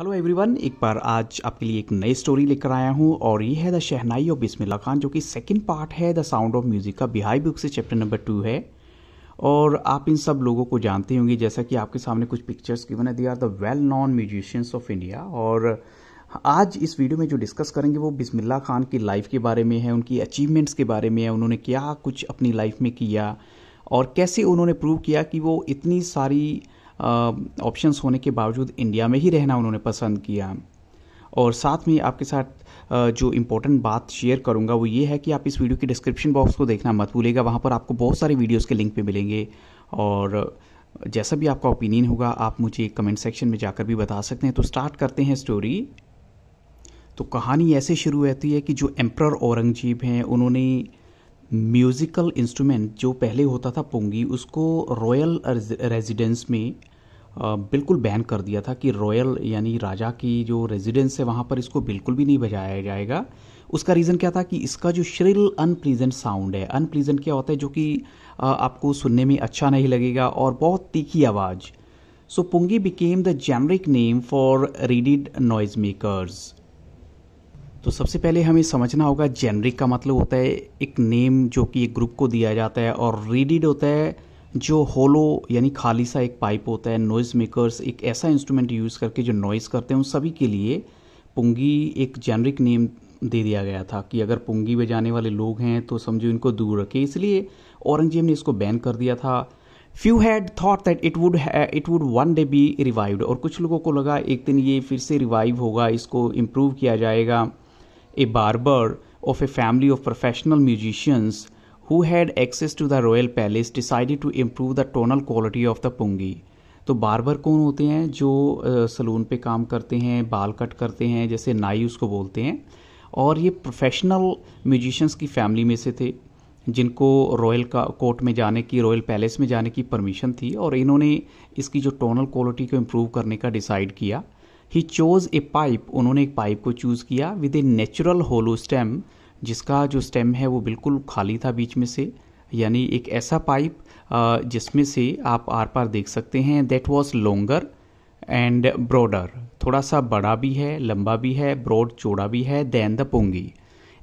Hello everyone एक बार आज आपके लिए एक नई स्टोरी लेकर आया हूं और ये है द शहनाई ऑफ बिस्मिल्ला खान जो कि सेकंड पार्ट है द साउंड ऑफ म्यूज़िक का बिहाई बुक से चैप्टर नंबर टू है और आप इन सब लोगों को जानते होंगे जैसा कि आपके सामने कुछ पिक्चर्स गिवन है they are the well known musicians of India और आज इस वीडियो में जो डिस्कस करेंगे वो बिस्मिल्ला खान की लाइफ के बारे में है उनकी अचीवमेंट्स के बारे में है उन्होंने क्या कुछ अपनी लाइफ में किया और कैसे उन्होंने प्रूव किया कि वो इतनी सारी ऑप्शंस होने के बावजूद इंडिया में ही रहना उन्होंने पसंद किया और साथ में आपके साथ जो इम्पोर्टेंट बात शेयर करूंगा वो ये है कि आप इस वीडियो की डिस्क्रिप्शन बॉक्स को देखना मत भूलेगा वहाँ पर आपको बहुत सारे वीडियोस के लिंक पे मिलेंगे और जैसा भी आपका ओपिनियन होगा आप मुझे कमेंट सेक्शन में जाकर भी बता सकते हैं तो स्टार्ट करते हैं स्टोरी तो कहानी ऐसे शुरू होती है कि जो एम्प्रर औरंगजेब हैं उन्होंने म्यूज़िकल इंस्ट्रूमेंट जो पहले होता था पोंगी उसको रॉयल रेजिडेंस में बिल्कुल बैन कर दिया था कि रॉयल यानी राजा की जो रेजिडेंस है वहाँ पर इसको बिल्कुल भी नहीं बजाया जाएगा उसका रीज़न क्या था कि इसका जो श्रिल अनप्लीजेंट साउंड है अनप्लीजेंट क्या होता है जो कि आपको सुनने में अच्छा नहीं लगेगा और बहुत तीखी आवाज़ so pungi became the generic name for reeded noise makers तो सबसे पहले हमें समझना होगा जेनरिक का मतलब होता है एक नेम जो कि एक ग्रुप को दिया जाता है और रीडिड होता है जो होलो यानी खाली सा एक पाइप होता है नॉइज़ मेकर्स एक ऐसा इंस्ट्रूमेंट यूज़ करके जो नॉइज़ करते हैं उन सभी के लिए पुंगी एक जेनरिक नेम दे दिया गया था कि अगर पुंगी बजाने वाले लोग हैं तो समझो इनको दूर रखें इसलिए औरंगजेब ने इसको बैन कर दिया था few had thought that it would it would one day be revived और कुछ लोगों को लगा एक दिन ये फिर से रिवाइव होगा इसको इम्प्रूव किया जाएगा a barber of a family of professional musicians who had access to the royal palace decided to improve the tonal quality of the pungi तो बार्बर कौन होते हैं जो सलून पे काम करते हैं बाल कट करते हैं जैसे नाई उसको बोलते हैं और ये प्रोफेशनल म्यूजिशंस की फैमिली में से थे जिनको रॉयल का कोर्ट में जाने की रॉयल पैलेस में जाने की परमिशन थी और इन्होंने इसकी जो टोनल क्वालिटी को इम्प्रूव करने का डिसाइड किया ही चोज़ ए पाइप उन्होंने एक पाइप को चूज़ किया with a natural hollow stem जिसका जो स्टेम है वो बिल्कुल खाली था बीच में से यानी एक ऐसा पाइप जिसमें से आप आर पार देख सकते हैं that was longer and broader थोड़ा सा बड़ा भी है लंबा भी है ब्रॉड चौड़ा भी है than the pungi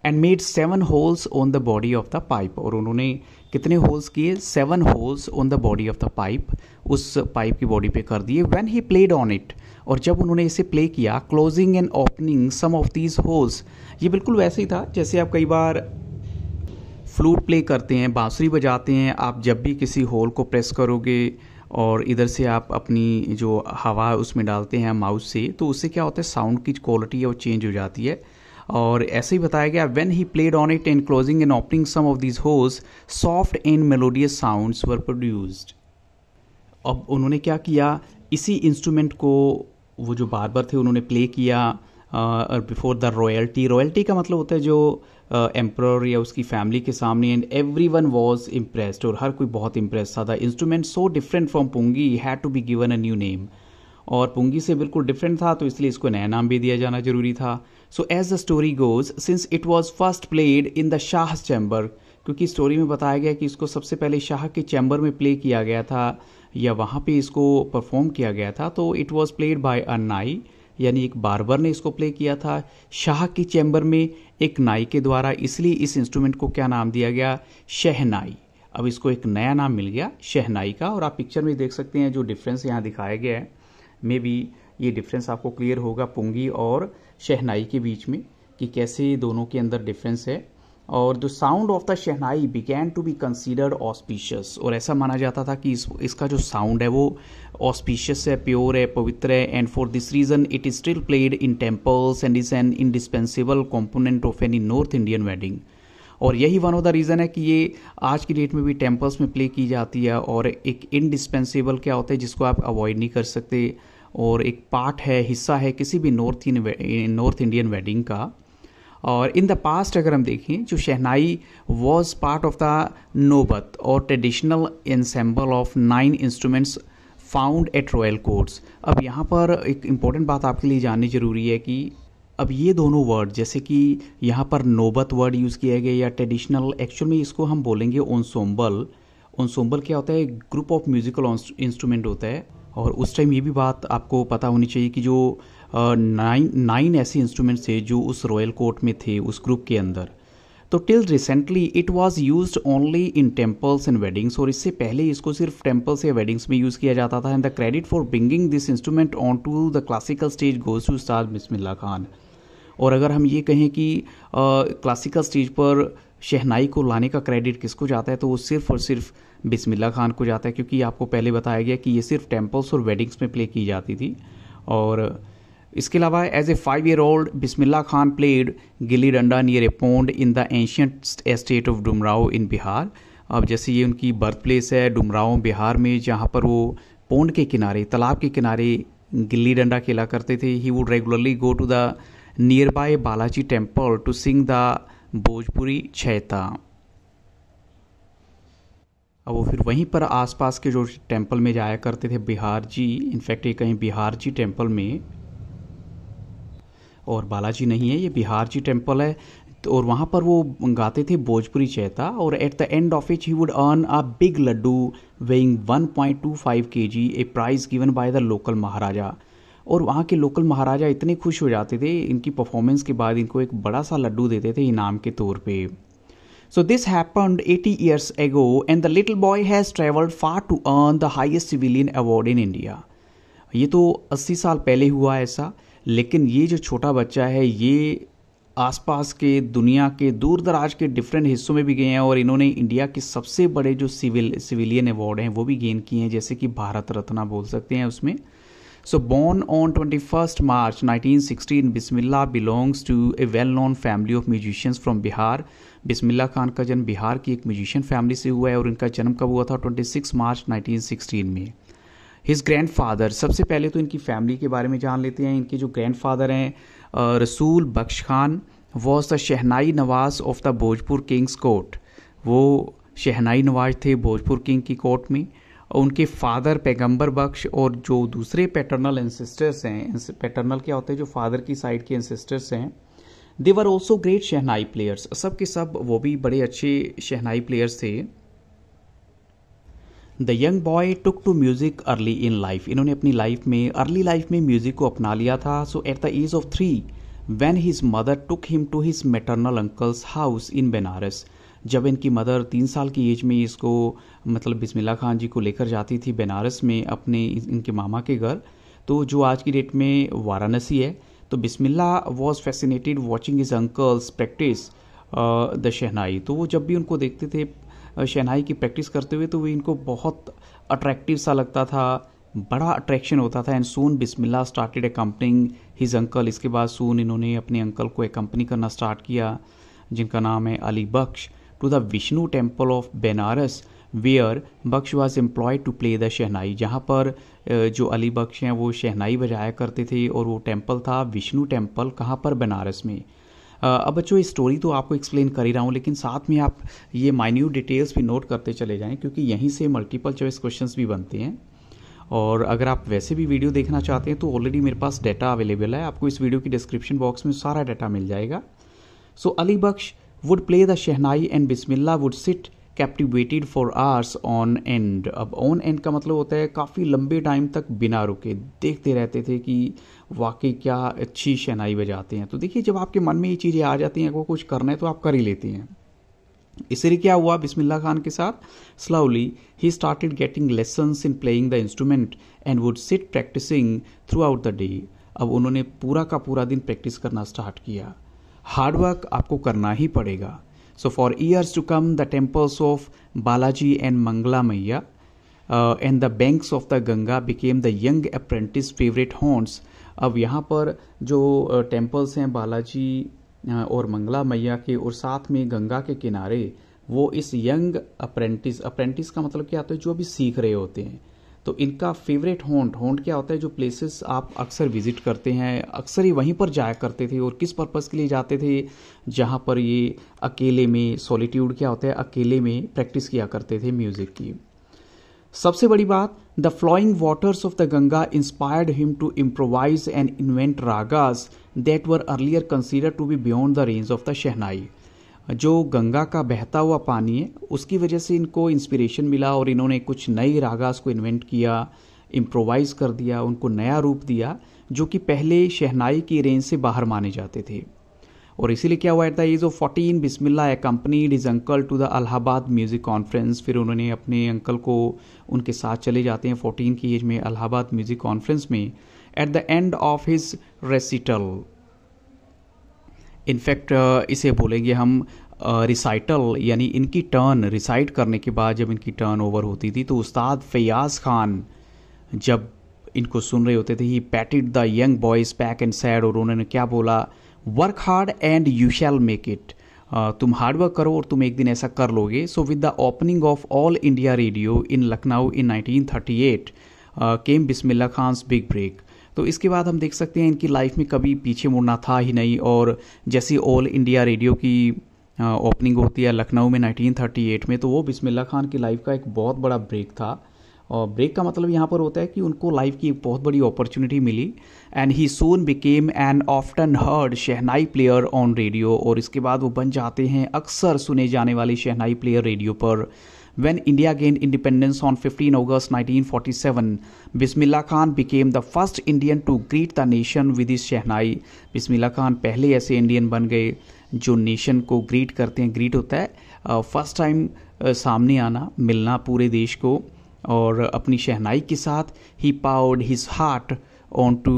and made seven holes on the body of the pipe और उन्होंने कितने होल्स किए seven holes on the body of the pipe उस पाइप की बॉडी पे कर दिए when he played on it और जब उन्होंने इसे प्ले किया closing and opening some of these holes ये बिल्कुल वैसे ही था जैसे आप कई बार फ्लूट प्ले करते हैं बांसुरी बजाते हैं आप जब भी किसी होल को प्रेस करोगे और इधर से आप अपनी जो हवा उसमें डालते हैं माउस से तो उससे क्या होता है साउंड की क्वालिटी है वो चेंज हो जाती है और ऐसे ही बताया गया when he played on it and closing and opening some of these holes soft and melodious sounds were produced अब उन्होंने क्या किया इसी इंस्ट्रूमेंट को वो जो बारबर थे उन्होंने प्ले किया और बिफोर द रॉयल्टी रॉयल्टी का मतलब होता है जो एम्प्रर uh, या उसकी फैमिली के सामने and every one was impressed और हर कोई बहुत इम्प्रेस था the instrument so different from pungi had to be given a new name और पुंगी से बिल्कुल डिफरेंट था तो इसलिए इसको नया नाम भी दिया जाना जरूरी था so as the story goes since it was first played in the Shah chamber क्योंकि स्टोरी में बताया गया कि इसको सबसे पहले शाह के चैम्बर में प्ले किया गया था या वहाँ पे इसको परफॉर्म किया गया था तो it was played by a nai यानी एक बारबर ने इसको प्ले किया था शाह के चैम्बर में एक नाई के द्वारा इसलिए इस इंस्ट्रूमेंट को क्या नाम दिया गया शहनाई अब इसको एक नया नाम मिल गया शहनाई का और आप पिक्चर में देख सकते हैं जो डिफरेंस यहाँ दिखाया गया है मे बी ये डिफरेंस आपको क्लियर होगा पुंगी और शहनाई के बीच में कि कैसे दोनों के अंदर डिफरेंस है और the sound of the shehnai began to be considered auspicious और ऐसा माना जाता था कि इस इसका जो साउंड है वो ऑस्पिशियस है प्योर है पवित्र है and for this reason it is still played in temples and is an indispensable component of any North Indian wedding और यही वन ऑफ द रीज़न है कि ये आज की डेट में भी टेम्पल्स में प्ले की जाती है और एक इनडिस्पेंसेबल क्या होता है जिसको आप अवॉइड नहीं कर सकते और एक पार्ट है हिस्सा है किसी भी नॉर्थ नॉर्थ इंडियन वेडिंग का और इन द पास्ट अगर हम देखें जो shehnai was part of the naubat और traditional ensemble of nine instruments found at royal courts अब यहाँ पर एक इम्पॉर्टेंट बात आपके लिए जाननी जरूरी है कि अब ये दोनों वर्ड जैसे कि यहाँ पर नोबत वर्ड यूज़ किया गया या ट्रेडिशनल एक्चुअल में इसको हम बोलेंगे ओनसोम्बल ओनसोम्बल क्या होता है ग्रुप ऑफ म्यूज़िकल इंस्ट्रूमेंट होता है और उस टाइम ये भी बात आपको पता होनी चाहिए कि जो नाइन नाइन ऐसे इंस्ट्रूमेंट्स थे जो उस रॉयल कोर्ट में थे उस ग्रुप के अंदर तो till recently it was use only in temples and weddings और इससे पहले इसको सिर्फ टेम्पल्स या वेडिंग्स में यूज़ किया जाता था and the credit for bringing this instrument onto the classical stage goes to Ustad Bismillah Khan और अगर हम ये कहें कि क्लासिकल स्टेज पर शहनाई को लाने का क्रेडिट किसको जाता है तो वो सिर्फ और सिर्फ बिस्मिल्ला खान को जाता है क्योंकि आपको पहले बताया गया कि ये सिर्फ टेम्पल्स और वेडिंग्स में प्ले की जाती थी और इसके अलावा as a five year old Bismillah Khan played gilli danda near a pond in the ancient estate of Dumraon in Bihar अब जैसे ये उनकी बर्थ प्लेस है डुमराव बिहार में जहाँ पर वो पोंड के किनारे तालाब के किनारे गिल्ली डंडा खेला करते थे he would regularly go to the nearby Balaji temple to sing the Bhojpuri chaita अब वो फिर वहीं पर आसपास के जो टेम्पल में जाया करते थे बिहार जी इनफैक्ट ये कहीं बिहार जी टेम्पल में और बालाजी नहीं है ये बिहार जी टेम्पल है तो और वहाँ पर वो गाते थे भोजपुरी चेता और at the end of each he would earn a big laddu weighing 1.25 जी a prize given by the local Maharaja और वहाँ के लोकल महाराजा इतने खुश हो जाते थे इनकी परफॉर्मेंस के बाद इनको एक बड़ा सा लड्डू देते थे इनाम के तौर पे so this happened eighty years ago and the little boy has travelled far to earn the highest civilian award in India ये तो 80 साल पहले हुआ ऐसा लेकिन ये जो छोटा बच्चा है ये आसपास के दुनिया के दूर दराज के डिफरेंट हिस्सों में भी गए हैं और इन्होंने इंडिया के सबसे बड़े जो सिविल सिविलियन अवार्ड हैं वो भी गेन किए हैं जैसे कि भारत रत्न बोल सकते हैं उसमें so born on twenty first March nineteen sixteen Bismillah belongs to a well known family of musicians from Bihar Bismillah Khan का जन्म बिहार की एक म्यूजिशियन फैमिली से हुआ है और इनका जन्म कब हुआ था twenty six March nineteen sixteen में हिज ग्रैंड फ़ादर सबसे पहले तो इनकी फैमिली के बारे में जान लेते हैं इनके जो ग्रैंड फादर हैं Rasool Bakhsh Khan was the shehnai nawaz of the Bhojpur king's court वो शहनाई नवाज थे भोजपुर किंग की कोर्ट में उनके फादर पैगंबर बख्श और जो दूसरे पैटर्नल एंसेस्टर्स हैं पैटर्नल क्या होते हैं जो फादर की साइड के एंसेस्टर्स हैं they were also great shehnai players सब के सब वो भी बड़े अच्छे शहनाई प्लेयर्स थे the young boy took to music early in life इन्होंने अपनी लाइफ में अर्ली लाइफ में म्यूज़िक को अपना लिया था so at the age of three when his mother took him to his maternal uncle's house in Banaras जब इनकी मदर तीन साल की एज में इसको मतलब बिस्मिल्ला खान जी को लेकर जाती थी बनारस में अपने इनके मामा के घर तो जो आज की डेट में वाराणसी है तो Bismillah was fascinated watching his uncle's practise the shehnai तो वो जब भी उनको देखते थे शहनाई की प्रैक्टिस करते हुए तो वो इनको बहुत अट्रैक्टिव सा लगता था बड़ा अट्रैक्शन होता था and soon Bismillah started accompanying his uncle इसके बाद सोन इन्होंने अपने अंकल को एक कंपनी करना स्टार्ट किया जिनका नाम है Ali Bakhsh to the Vishnu temple of Benaras where Bakhsh was employed to play the shehnai जहाँ पर जो अली बख्श हैं वो शहनाई बजाया करते थे और वो टेम्पल था विष्णु टेम्पल कहाँ पर बनारस में अब बच्चों स्टोरी तो आपको एक्सप्लेन कर ही रहा हूँ लेकिन साथ में आप ये माइन्यूट डिटेल्स भी नोट करते चले जाएँ क्योंकि यहीं से मल्टीपल चॉइस क्वेश्चन भी बनते हैं और अगर आप वैसे भी वीडियो देखना चाहते हैं तो ऑलरेडी मेरे पास डाटा अवेलेबल है आपको इस वीडियो की डिस्क्रिप्शन बॉक्स में सारा डाटा मिल जाएगा so Ali Bakhsh would play the shehnai and Bismillah would sit captivated for hours on end अब ऑन एंड का मतलब होता है काफ़ी लंबे टाइम तक बिना रुके देखते रहते थे कि वाकई क्या अच्छी शहनाई बजाते हैं तो देखिए जब आपके मन में ये चीज़ें आ जाती हैं आपको कुछ करना है तो आप कर ही लेते हैं इसलिए क्या हुआ बिस्मिल्ला खान के साथ slowly he started getting lesson in playing the instrument and would sit practising throughout the day अब उन्होंने पूरा का पूरा दिन प्रैक्टिस करना स्टार्ट किया हार्डवर्क आपको करना ही पड़ेगा So, for years to come, the temples of Balaji and Manglamaya uh, and the banks of the Ganga became the young apprentice favorite haunts. अब यहाँ पर जो टेम्पल्स हैं बालाजी और मंगला मैया के और साथ में गंगा के किनारे वो इस यंग अप्रेंटिस अप्रेंटिस का मतलब क्या होता है जो अभी सीख रहे होते हैं तो इनका फेवरेट होंट होंट क्या होता है जो प्लेसेस आप अक्सर विजिट करते हैं अक्सर ही वहीं पर जाया करते थे और किस पर्पज़ के लिए जाते थे जहाँ पर ये अकेले में सॉलिट्यूड क्या होता है अकेले में प्रैक्टिस किया करते थे म्यूज़िक की सबसे बड़ी बात the flowing waters of the Ganga inspired him to improvise and invent ragas that were earlier consider to be beyond the range of the shehnai जो गंगा का बहता हुआ पानी है उसकी वजह से इनको इंस्पिरेशन मिला और इन्होंने कुछ नए रागास को इन्वेंट किया इम्प्रोवाइज़ कर दिया उनको नया रूप दिया जो कि पहले शहनाई की रेंज से बाहर माने जाते थे और इसीलिए क्या हुआ था the age of fourteen Bismillah company his uncle to the Allahabad music conference फिर उन्होंने अपने अंकल को उनके साथ चले जाते हैं फोर्टीन की एज में अलाहाबाद म्यूज़िक कॉन्फ्रेंस में at the end of his recital in fact इसे बोलेंगे हम रिसाइटल यानी इनकी टर्न रिसाइट करने के बाद जब इनकी टर्न ओवर होती थी तो उस्ताद फयाज खान जब इनको सुन रहे होते थे he patted the young boys back and said और उन्होंने क्या बोला work hard and you shall make it तुम हार्डवर्क करो और तुम एक दिन ऐसा कर लोगे so with the opening of All India Radio in Lucknow in 1938 came Bismillah Khan's big break तो इसके बाद हम देख सकते हैं इनकी लाइफ में कभी पीछे मुड़ना था ही नहीं और जैसे ऑल इंडिया रेडियो की ओपनिंग होती है लखनऊ में 1938 में तो वो बिस्मिल्ला खान की लाइफ का एक बहुत बड़ा ब्रेक था और ब्रेक का मतलब यहाँ पर होता है कि उनको लाइफ की एक बहुत बड़ी अपॉर्चुनिटी मिली and he soon became an often heard shehnai player on radio और इसके बाद वो बन जाते हैं अक्सर सुने जाने वाले शहनाई प्लेयर रेडियो पर when India gained independence on 15 August 1947. Bismillah Khan became the first Indian to greet the nation with his shehnai Bismillah Khan पहले ऐसे इंडियन बन गए जो नेशन को ग्रीट करते हैं ग्रीट होता है फर्स्ट टाइम सामने आना मिलना पूरे देश को और अपनी शहनाई के साथ he poured his heart on to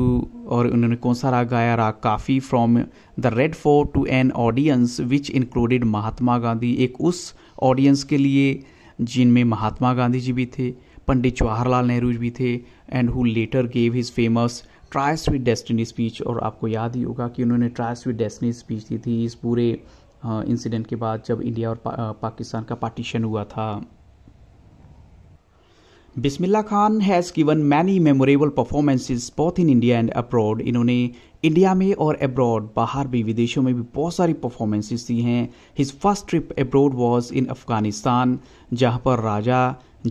और उन्होंने कौन सा राग गाया raga Kafi from the Red Fort to an audience which included Mahatma Gandhi एक उस ऑडियंस के लिए जिनमें महात्मा गांधी जी भी थे पंडित जवाहरलाल नेहरू भी थे and who later gave his famous tryst with destiny speech और आपको याद ही होगा कि उन्होंने ट्राई स्वीट डेस्टिनी स्पीच दी थी इस पूरे इंसिडेंट के बाद जब इंडिया और पा, पाकिस्तान का पार्टीशन हुआ था Bismillah Khan has given many memorable performances both in India and abroad इन्होंने इंडिया में और अब्रॉड बाहर भी विदेशों में भी बहुत सारी परफॉर्मेंसेस दी हैं his first trip abroad was in Afghanistan जहां पर Raja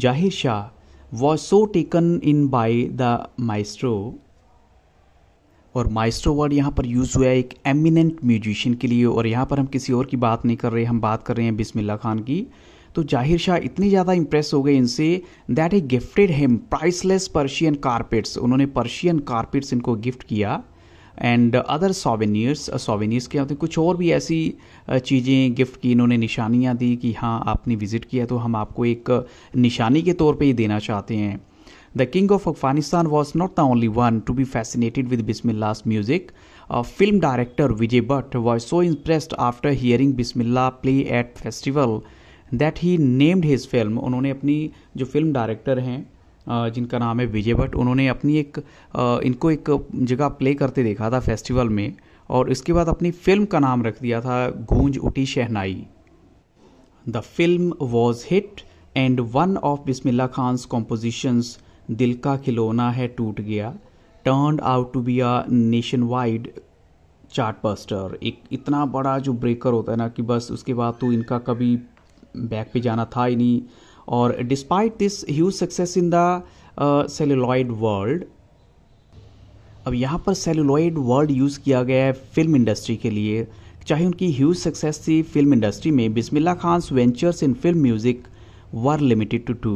Zahir Shah was so taken in by the maestro और माइस्ट्रो वर्ड यहाँ पर यूज़ हुआ है एक एमिनेंट म्यूजिशियन के लिए और यहाँ पर हम किसी और की बात नहीं कर रहे हम बात कर रहे हैं बिस्मिल्ला खान की तो जाहिर शाह इतने ज़्यादा इंप्रेस हो गए इनसे that he gifted him priceless Persian carpets उन्होंने पर्शियन कारपेट्स इनको गिफ्ट किया एंड अदर सोवेनियर्स सोवेनियर्स के होते हैं कुछ और भी ऐसी uh, चीज़ें गिफ्ट की इन्होंने निशानियाँ दी कि हाँ आपने विजिट किया तो हम आपको एक uh, निशानी के तौर पर ही देना चाहते हैं the king of Afghanistan was not the only one to be fascinated with Bismillah's music film director Vijay Bhatt was so impressed after hearing Bismillah play at festival that he named his film उन्होंने अपनी जो फिल्म डायरेक्टर हैं जिनका नाम है विजय भट्ट उन्होंने अपनी एक इनको एक जगह प्ले करते देखा था फेस्टिवल में और इसके बाद अपनी फिल्म का नाम रख दिया था Goonj Uthi Shehnai the film was hit and one of Bismillah Khan's compositions दिल का खिलौना है टूट गया turn out to be a nationwide chart buster एक इतना बड़ा जो ब्रेकर होता है ना कि बस उसके बाद तो इनका कभी बैक पे जाना था ही नहीं और despite this huge success in the celluloid world अब यहाँ पर सेलुलॉइड वर्ल्ड यूज़ किया गया है फिल्म इंडस्ट्री के लिए चाहे उनकी ह्यूज सक्सेस थी फिल्म इंडस्ट्री में Bismillah Khan ventures in film music were limited to two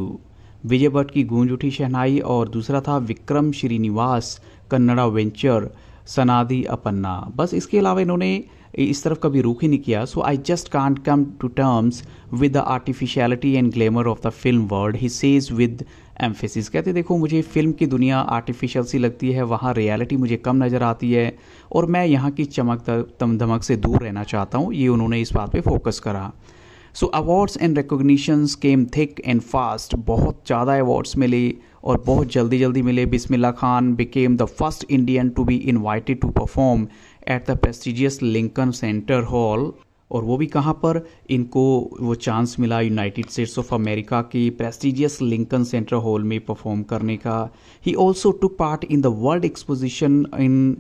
Vijay Bhatt की गूंज उठी शहनाई और दूसरा था विक्रम श्रीनिवास कन्नड़ा वेंचर सनादी अपन्ना बस इसके अलावा इन्होंने इस तरफ कभी रुख ही नहीं किया so I just can't come to terms with the artificiality and glamour of the film world he says with emphasis कहते देखो मुझे फिल्म की दुनिया आर्टिफिशियल सी लगती है वहाँ रियलिटी मुझे कम नज़र आती है और मैं यहाँ की चमक तम धमक से दूर रहना चाहता हूँ ये उन्होंने इस बात पे फोकस करा so awards and recognitions came thick and fast बहुत ज़्यादा अवार्ड्स मिले और बहुत जल्दी जल्दी मिले Bismillah Khan became the first Indian to be invited to perform at the prestigious Lincoln Center Hall और वो भी कहाँ पर इनको वो चांस मिला यूनाइटेड स्टेट्स ऑफ अमेरिका की प्रेस्टिजियस लिंकन सेंटर हॉल में परफॉर्म करने का he also took part in the world exposition in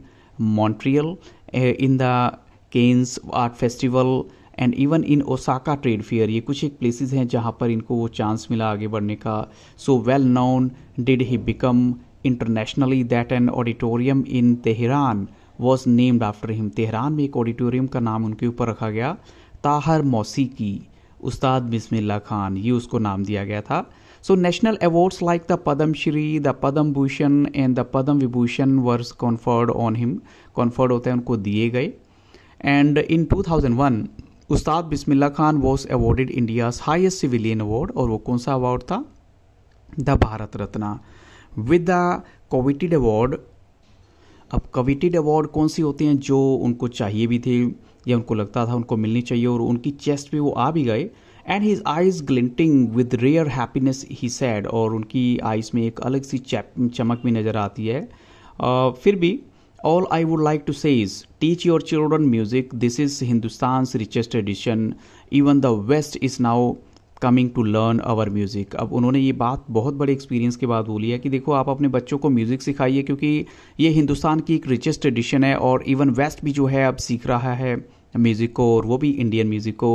Montreal in the Cannes art festival and even in Osaka trade fair ये कुछ एक places हैं जहाँ पर इनको वो चांस मिला आगे बढ़ने का so well known did he become internationally that an auditorium in Tehran was named after him Tehran में एक ऑडिटोरियम का नाम उनके ऊपर रखा गया ताहर मौसीकी उस्ताद बिस्मिल्ला खान ये उसको नाम दिया गया था so national awards like the Padma Shri the Padma Bhushan and the Padma Vibhushan were conferred on him conferred होते हैं उनको दिए गए and in 2001 Ustad Bismillah Khan was awarded India's highest civilian award और वो कौन सा अवार्ड था the Bharat Ratna with the coveted award अब कविटेड अवार्ड कौन सी होते हैं जो उनको चाहिए भी थे या उनको लगता था उनको मिलनी चाहिए और उनकी चेस्ट पे वो आ भी गए and his eyes glinting with rare happiness he said और उनकी आइज में एक अलग सी चमक भी नज़र आती है uh, फिर भी all I would like to say is teach your children music this is Hindustan richest tradition even the west is now coming to learn our music अब उन्होंने ये बात बहुत बड़े एक्सपीरियंस के बाद बोली है कि देखो आप अपने बच्चों को म्यूज़िक सिखाइए क्योंकि ये हिंदुस्तान की एक रिचेस्ट एडिशन है और इवन वेस्ट भी जो है अब सीख रहा है म्यूज़िक को और वो भी इंडियन म्यूज़िक को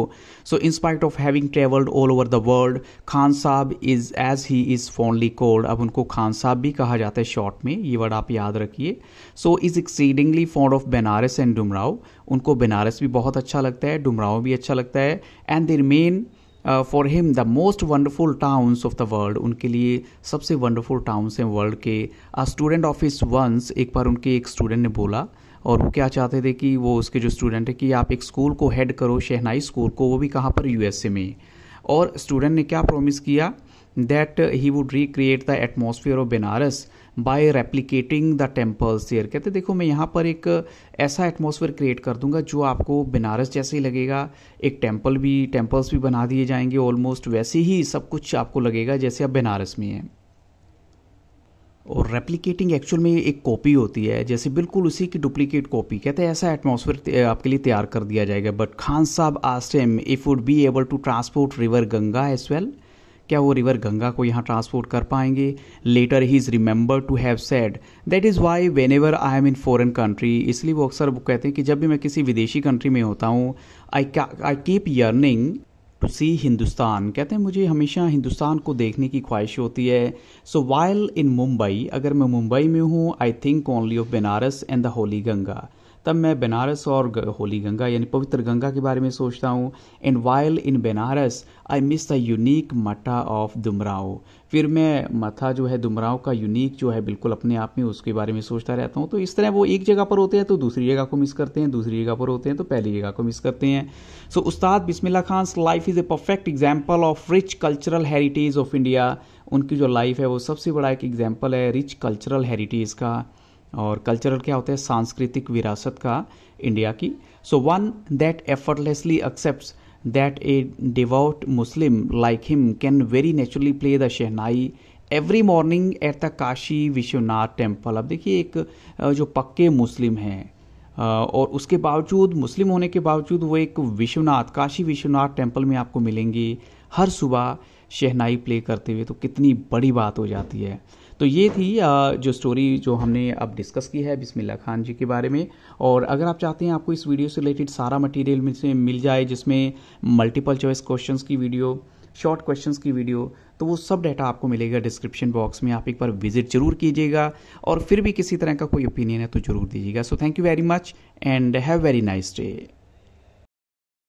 so in spite of having travelled all over the world Khan Sahab is as he is fondly called अब उनको खान साहब भी कहा जाता है शॉर्ट में ये वर्ड आप याद रखिए so is exceedingly fond of Banaras and Dumraon उनको बनारस भी बहुत अच्छा लगता है डुमराव भी अच्छा लगता है and they remain for him the most wonderful towns of the world उनके लिए सबसे वंडरफुल टाउन्स हैं वर्ल्ड के a student of his once एक बार उनके एक स्टूडेंट ने बोला और वो क्या चाहते थे कि वो उसके जो स्टूडेंट है कि आप एक स्कूल को हेड करो शहनाई स्कूल को वो भी कहाँ पर यू में और स्टूडेंट ने क्या प्रोमिस किया that he would recreate the atmosphere of Banaras by replicating the temples there कहते देखो मैं यहाँ पर एक ऐसा एटमोसफेयर क्रिएट कर दूंगा जो आपको बनारस जैसे ही लगेगा एक टेम्पल भी टेम्पल्स भी बना दिए जाएंगे ऑलमोस्ट वैसे ही सब कुछ आपको लगेगा जैसे आप बनारस में हैं और रेप्लीकेटिंग एक्चुअल में एक कॉपी होती है जैसे बिल्कुल उसी की डुप्लीकेट कॉपी कहते हैं ऐसा एटमॉस्फेयर आपके लिए तैयार कर दिया जाएगा but Khan Sahab asked him if would be able to transport river Ganga as well well, क्या वो रिवर गंगा को यहाँ ट्रांसपोर्ट कर पाएंगे later he is remember to have said that is why whenever I am in foreign country इसलिए वो अक्सर वो कहते हैं कि जब भी मैं किसी विदेशी कंट्री में होता हूँ I I keep yearning to see Hindustan कहते हैं मुझे हमेशा हिंदुस्तान को देखने की ख्वाहिश होती है सो वाइल इन मुंबई अगर मैं मुंबई में हूँ I think only of Banaras and the holy Ganga तब मैं बनारस और होली गंगा यानी पवित्र गंगा के बारे में सोचता हूँ and while in Banaras I miss the unique mattha of Dumraon फिर मैं मथा जो है दुमराव का यूनिक जो है बिल्कुल अपने आप में उसके बारे में सोचता रहता हूँ तो इस तरह वो एक जगह पर होते हैं तो दूसरी जगह को मिस करते हैं दूसरी जगह पर होते हैं तो पहली जगह को मिस करते हैं so so, Ustad Bismillah Khan life is a perfect example of rich cultural heritage of India उनकी जो लाइफ है वो सबसे बड़ा एक एग्जाम्पल है रिच कल्चरल हेरिटेज का और कल्चरल क्या होता है सांस्कृतिक विरासत का इंडिया की so one that effortlessly accept that a devout Muslim like him can very naturally play the shehnai every morning at the Kashi Vishwanath temple अब देखिए एक जो पक्के मुस्लिम हैं और उसके बावजूद मुस्लिम होने के बावजूद वो एक विश्वनाथ काशी विश्वनाथ टेम्पल में आपको मिलेंगी हर सुबह शहनाई प्ले करते हुए तो कितनी बड़ी बात हो जाती है तो ये थी जो स्टोरी जो हमने अब डिस्कस की है बिस्मिल्ला खान जी के बारे में और अगर आप चाहते हैं आपको इस वीडियो से रिलेटेड सारा मटेरियल मुझसे मिल जाए जिसमें मल्टीपल चॉइस क्वेश्चंस की वीडियो शॉर्ट क्वेश्चंस की वीडियो तो वो सब डाटा आपको मिलेगा डिस्क्रिप्शन बॉक्स में आप एक बार विजिट जरूर कीजिएगा और फिर भी किसी तरह का कोई ओपिनियन है तो जरूर दीजिएगा so thank you very much and have very nice day